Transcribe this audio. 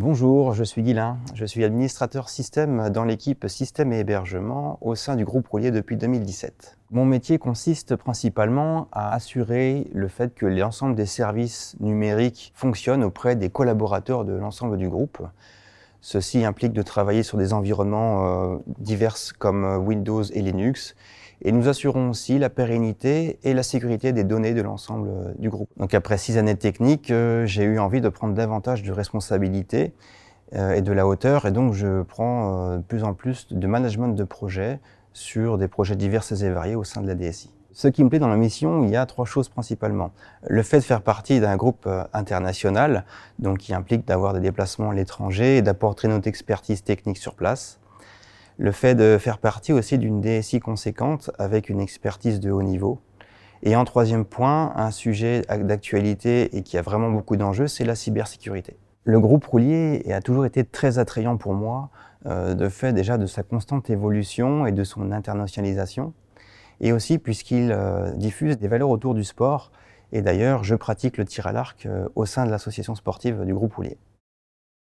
Bonjour, je suis Guylain, je suis administrateur système dans l'équipe système et hébergement au sein du groupe Roulier depuis 2017. Mon métier consiste principalement à assurer le fait que l'ensemble des services numériques fonctionnent auprès des collaborateurs de l'ensemble du groupe. Ceci implique de travailler sur des environnements diverses euh, divers comme euh, Windows et Linux. Et nous assurons aussi la pérennité et la sécurité des données de l'ensemble euh, du groupe. Donc après six années techniques, technique, j'ai eu envie de prendre davantage de responsabilité et de la hauteur. Et donc je prends de plus en plus de management de projets sur des projets divers et variés au sein de la DSI. Ce qui me plaît dans la mission, il y a trois choses principalement. Le fait de faire partie d'un groupe euh, international, donc qui implique d'avoir des déplacements à l'étranger et d'apporter notre expertise technique sur place. Le fait de faire partie aussi d'une DSI conséquente avec une expertise de haut niveau. Et en troisième point, un sujet d'actualité et qui a vraiment beaucoup d'enjeux, c'est la cybersécurité. Le groupe Roulier a toujours été très attrayant pour moi, euh, de fait déjà de sa constante évolution et de son internationalisation et aussi puisqu'il euh, diffuse des valeurs autour du sport. Et d'ailleurs, je pratique le tir à l'arc euh, au sein de l'association sportive du groupe Houlier.